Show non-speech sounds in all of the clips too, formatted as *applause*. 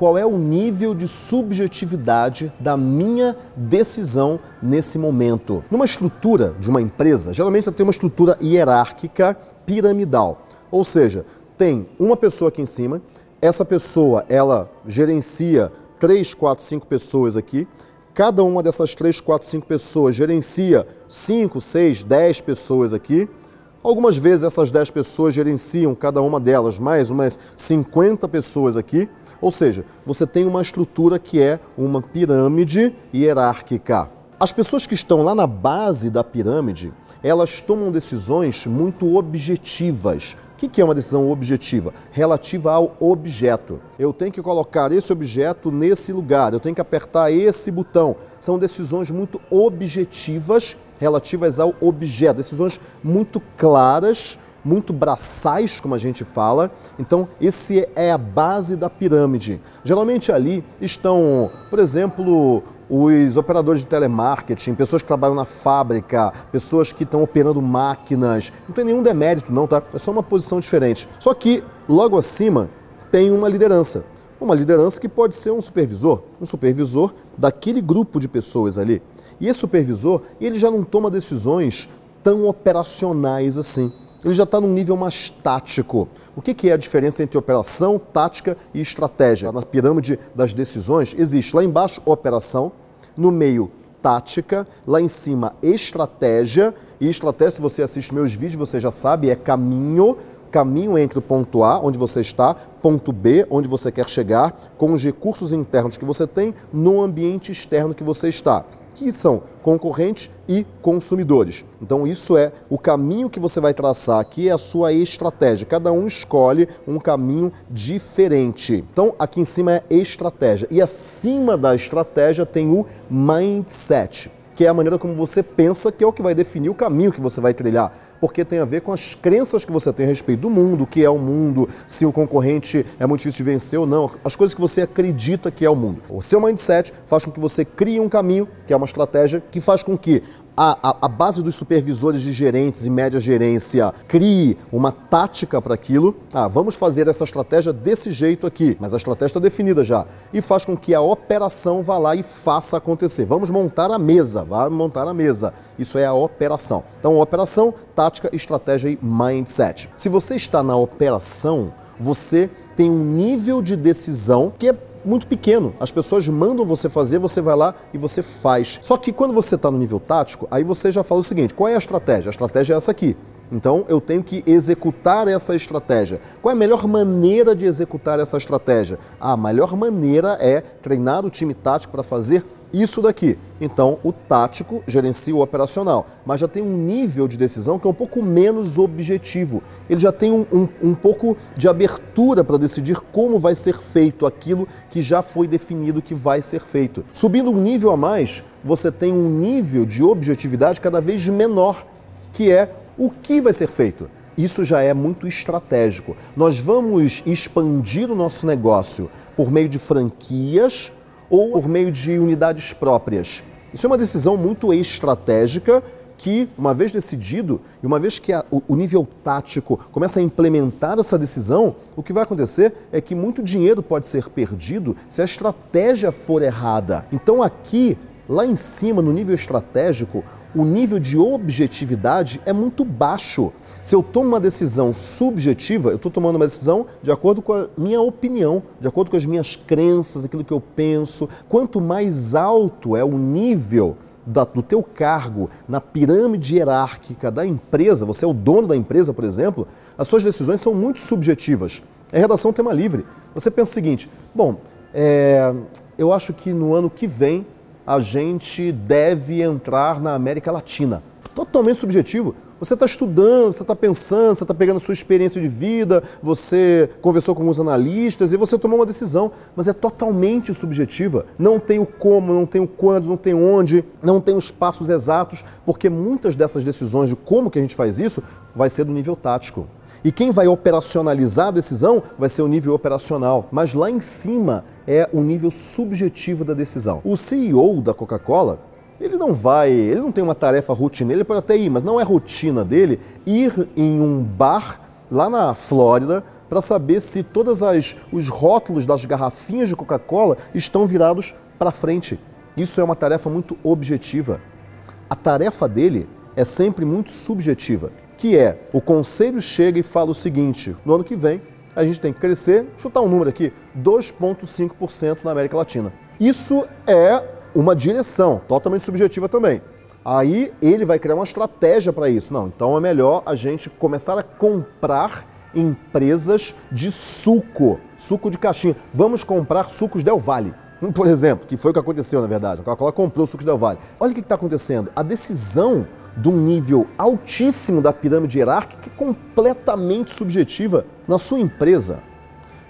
qual é o nível de subjetividade da minha decisão nesse momento. Numa estrutura de uma empresa, geralmente ela tem uma estrutura hierárquica piramidal, ou seja, tem uma pessoa aqui em cima, essa pessoa ela gerencia 3, 4, 5 pessoas aqui, cada uma dessas 3, 4, 5 pessoas gerencia 5, 6, 10 pessoas aqui. Algumas vezes essas 10 pessoas gerenciam cada uma delas mais umas 50 pessoas aqui. Ou seja, você tem uma estrutura que é uma pirâmide hierárquica. As pessoas que estão lá na base da pirâmide, elas tomam decisões muito objetivas. O que é uma decisão objetiva? Relativa ao objeto. Eu tenho que colocar esse objeto nesse lugar, eu tenho que apertar esse botão. São decisões muito objetivas relativas ao objeto, decisões muito claras muito braçais, como a gente fala. Então, esse é a base da pirâmide. Geralmente ali estão, por exemplo, os operadores de telemarketing, pessoas que trabalham na fábrica, pessoas que estão operando máquinas. Não tem nenhum demérito, não, tá? É só uma posição diferente. Só que logo acima tem uma liderança. Uma liderança que pode ser um supervisor, um supervisor daquele grupo de pessoas ali. E esse supervisor, ele já não toma decisões tão operacionais assim ele já está num nível mais tático. O que, que é a diferença entre operação, tática e estratégia? Na pirâmide das decisões, existe lá embaixo operação, no meio tática, lá em cima estratégia, e estratégia, se você assiste meus vídeos, você já sabe, é caminho, caminho entre o ponto A, onde você está, ponto B, onde você quer chegar, com os recursos internos que você tem no ambiente externo que você está que são concorrentes e consumidores. Então, isso é o caminho que você vai traçar aqui, é a sua estratégia. Cada um escolhe um caminho diferente. Então, aqui em cima é estratégia. E acima da estratégia tem o mindset, que é a maneira como você pensa, que é o que vai definir o caminho que você vai trilhar porque tem a ver com as crenças que você tem a respeito do mundo, o que é o mundo, se o concorrente é muito difícil de vencer ou não, as coisas que você acredita que é o mundo. O seu mindset faz com que você crie um caminho, que é uma estratégia, que faz com que a, a, base dos supervisores de gerentes e média gerência crie uma tática para aquilo, ah, vamos fazer essa estratégia desse jeito aqui, mas a estratégia está definida já, e faz com que a operação vá lá e faça acontecer. Vamos montar a mesa, vamos montar a mesa. Isso é a operação. Então, operação, tática, estratégia e mindset. Se você está na operação, você tem um nível de decisão que é muito pequeno. As pessoas mandam você fazer, você vai lá e você faz. Só que quando você está no nível tático, aí você já fala o seguinte: qual é a estratégia? A estratégia é essa aqui. Então eu tenho que executar essa estratégia. Qual é a melhor maneira de executar essa estratégia? A melhor maneira é treinar o time tático para fazer isso daqui. Então, o tático gerencia o operacional, mas já tem um nível de decisão que é um pouco menos objetivo. Ele já tem um, um, um pouco de abertura para decidir como vai ser feito aquilo que já foi definido que vai ser feito. Subindo um nível a mais, você tem um nível de objetividade cada vez menor, que é o que vai ser feito isso já é muito estratégico. Nós vamos expandir o nosso negócio por meio de franquias ou por meio de unidades próprias. Isso é uma decisão muito estratégica que, uma vez decidido e uma vez que a, o, o, nível tático começa a implementar essa decisão, o que vai acontecer é que muito dinheiro pode ser perdido se a estratégia for errada. Então, aqui, lá em cima, no nível estratégico, o nível de objetividade é muito baixo. Se eu tomo uma decisão subjetiva, eu estou tomando uma decisão de acordo com a minha opinião, de acordo com as minhas crenças, aquilo que eu penso. Quanto mais alto é o nível da, do teu cargo na pirâmide hierárquica da empresa, você é o dono da empresa, por exemplo, as suas decisões são muito subjetivas. É redação tema livre. Você pensa o seguinte: bom, é, eu acho que no ano que vem a gente deve entrar na América Latina. Totalmente subjetivo. Você está estudando, você está pensando, você está pegando sua experiência de vida, você conversou com alguns analistas e você tomou uma decisão, mas é totalmente subjetiva. Não tem o como, não tem o quando, não tem onde, não tem os passos exatos, porque muitas dessas decisões de como que a gente faz isso vai ser do nível tático. E quem vai operacionalizar a decisão vai ser o nível operacional. Mas lá em cima é o nível subjetivo da decisão. O CEO da Coca-Cola ele não vai, ele não tem uma tarefa rotineira, ele pode até ir, mas não é rotina dele ir em um bar lá na Flórida para saber se todos os rótulos das garrafinhas de Coca-Cola estão virados para frente. Isso é uma tarefa muito objetiva. A tarefa dele é sempre muito subjetiva, que é o conselho chega e fala o seguinte: no ano que vem a gente tem que crescer, chutar um número aqui, 2,5% na América Latina. Isso é uma direção, totalmente subjetiva também. Aí ele vai criar uma estratégia para isso. Não, então é melhor a gente começar a comprar empresas de suco, suco de caixinha. Vamos comprar sucos Del Valle, *laughs* por exemplo, que foi o que aconteceu na verdade. A Coca-Cola comprou sucos Del Valle. Olha o que está acontecendo. A decisão de um nível altíssimo da pirâmide hierárquica e completamente subjetiva na sua empresa.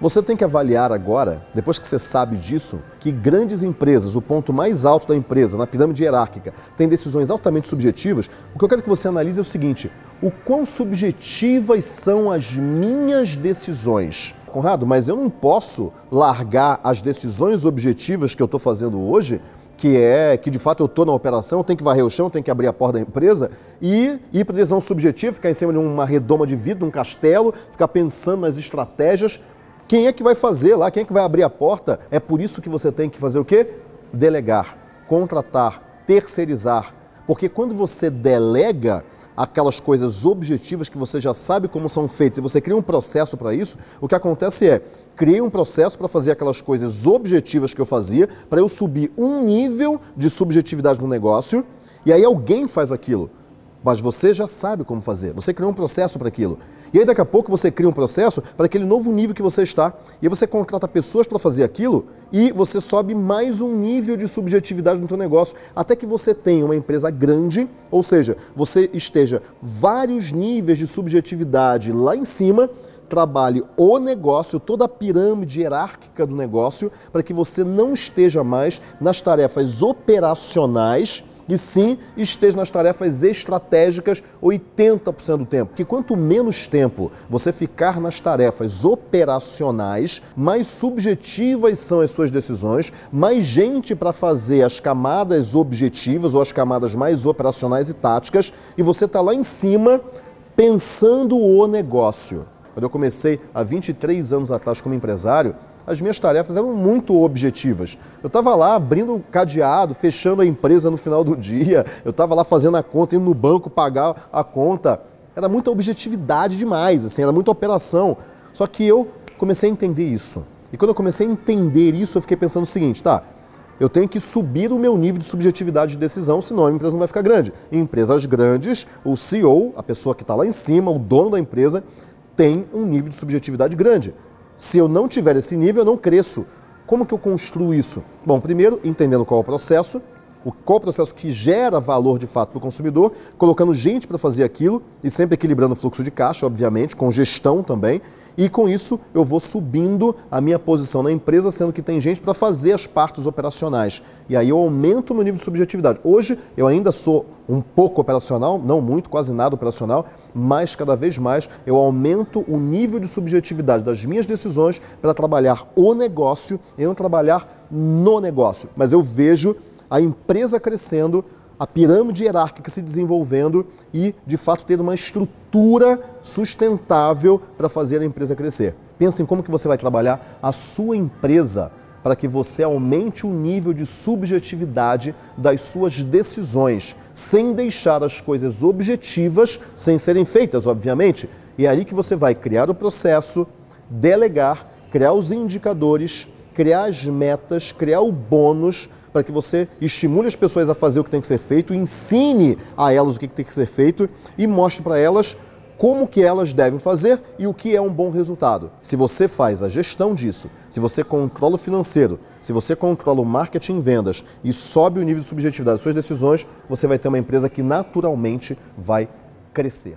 Você tem que avaliar agora, depois que você sabe disso, que grandes empresas, o ponto mais alto da empresa, na pirâmide hierárquica, tem decisões altamente subjetivas. O que eu quero que você analise é o seguinte: o quão subjetivas são as minhas decisões. Conrado, mas eu não posso largar as decisões objetivas que eu estou fazendo hoje que é que de fato eu estou na operação, tenho que varrer o chão, tenho que abrir a porta da empresa e ir para decisão subjetiva, ficar em cima de uma redoma de vidro, um castelo, ficar pensando nas estratégias. Quem é que vai fazer lá? Quem é que vai abrir a porta? É por isso que você tem que fazer o quê? Delegar, contratar, terceirizar. Porque quando você delega aquelas coisas objetivas que você já sabe como são feitas e você cria um processo para isso, o que acontece é criei um processo para fazer aquelas coisas objetivas que eu fazia, para eu subir um nível de subjetividade no negócio, e aí alguém faz aquilo. Mas você já sabe como fazer, você criou um processo para aquilo. E aí daqui a pouco você cria um processo para aquele novo nível que você está. E aí você contrata pessoas para fazer aquilo e você sobe mais um nível de subjetividade no seu negócio, até que você tenha uma empresa grande, ou seja, você esteja vários níveis de subjetividade lá em cima trabalhe o negócio, toda a pirâmide hierárquica do negócio, para que você não esteja mais nas tarefas operacionais e sim esteja nas tarefas estratégicas 80% do tempo. Que quanto menos tempo você ficar nas tarefas operacionais, mais subjetivas são as suas decisões, mais gente para fazer as camadas objetivas ou as camadas mais operacionais e táticas, e você está lá em cima pensando o negócio. Quando eu comecei há 23 anos atrás como empresário, as minhas tarefas eram muito objetivas. Eu estava lá abrindo o cadeado, fechando a empresa no final do *laughs* dia, eu estava lá fazendo a conta, indo no banco pagar a conta. Era muita objetividade demais, assim, era muita operação. Só que eu comecei a entender isso. E quando eu comecei a entender isso, eu fiquei pensando o seguinte, tá, eu tenho que subir o meu nível de subjetividade de decisão, senão a empresa não vai ficar grande. Em empresas grandes, o CEO, a pessoa que está lá em cima, o dono da empresa, tem um nível de subjetividade grande. Se eu não tiver esse nível, eu não cresço. Como que eu construo isso? Bom, primeiro, entendendo qual é o processo, o, qual é o processo que gera valor de fato para o consumidor, colocando gente para fazer aquilo e sempre equilibrando o fluxo de caixa, obviamente, com gestão também e com isso eu vou subindo a minha posição na empresa, sendo que tem gente para fazer as partes operacionais. E aí eu aumento o meu nível de subjetividade. Hoje eu ainda sou um pouco operacional, não muito, quase nada operacional, mas cada vez mais eu aumento o nível de subjetividade das minhas decisões para trabalhar o negócio e não trabalhar no negócio. Mas eu vejo a empresa crescendo a pirâmide hierárquica se desenvolvendo e, de fato, tendo uma estrutura sustentável para fazer a empresa crescer. Pense em como que você vai trabalhar a sua empresa para que você aumente o nível de subjetividade das suas decisões, sem deixar as coisas objetivas sem serem feitas, obviamente. E é aí que você vai criar o processo, delegar, criar os indicadores, criar as metas, criar o bônus para que você estimule as pessoas a fazer o que tem que ser feito, ensine a elas o que tem que ser feito e mostre para elas como que elas devem fazer e o que é um bom resultado. Se você faz a gestão disso, se você controla o financeiro, se você controla o marketing e vendas e sobe o nível de subjetividade das suas decisões, você vai ter uma empresa que naturalmente vai crescer.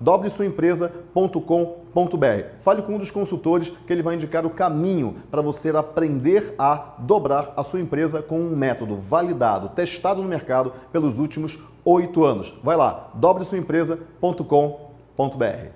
wsuempresa.com.br. Fale com um dos consultores que ele vai indicar o caminho para você aprender a dobrar a sua empresa com um método validado, testado no mercado pelos últimos oito anos. Vai lá, wsuempresa.com.br.